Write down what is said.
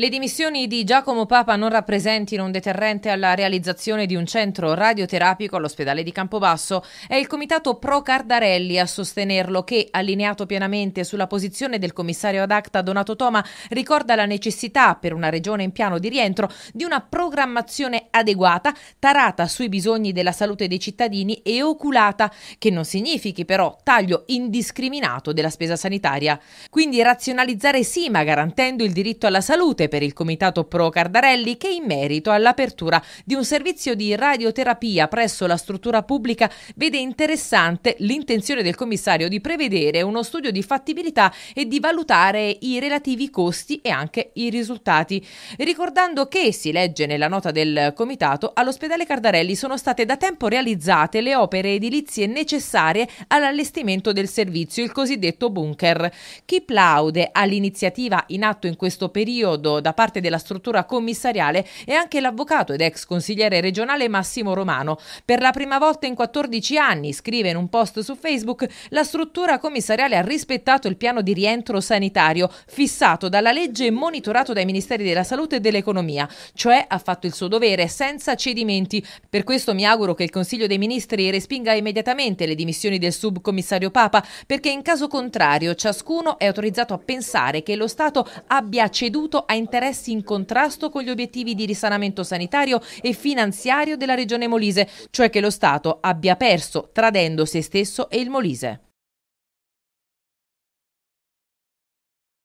Le dimissioni di Giacomo Papa non rappresentino un deterrente alla realizzazione di un centro radioterapico all'ospedale di Campobasso. È il comitato Pro Cardarelli a sostenerlo che, allineato pienamente sulla posizione del commissario ad acta Donato Toma, ricorda la necessità per una regione in piano di rientro di una programmazione adeguata, tarata sui bisogni della salute dei cittadini e oculata, che non significhi però taglio indiscriminato della spesa sanitaria. Quindi razionalizzare sì, ma garantendo il diritto alla salute per il Comitato Pro Cardarelli che in merito all'apertura di un servizio di radioterapia presso la struttura pubblica vede interessante l'intenzione del commissario di prevedere uno studio di fattibilità e di valutare i relativi costi e anche i risultati. Ricordando che, si legge nella nota del comitato, all'ospedale Cardarelli sono state da tempo realizzate le opere edilizie necessarie all'allestimento del servizio, il cosiddetto bunker. Chi plaude all'iniziativa in atto in questo periodo da parte della struttura commissariale è anche l'avvocato ed ex consigliere regionale Massimo Romano. Per la prima volta in 14 anni, scrive in un post su Facebook, la struttura commissariale ha rispettato il piano di rientro sanitario fissato dalla legge e monitorato dai ministeri della salute e dell'economia, cioè ha fatto il suo dovere senza cedimenti. Per questo mi auguro che il Consiglio dei Ministri respinga immediatamente le dimissioni del subcommissario Papa, perché in caso contrario ciascuno è autorizzato a pensare che lo Stato abbia ceduto a interessi in contrasto con gli obiettivi di risanamento sanitario e finanziario della regione Molise, cioè che lo Stato abbia perso, tradendo se stesso e il Molise.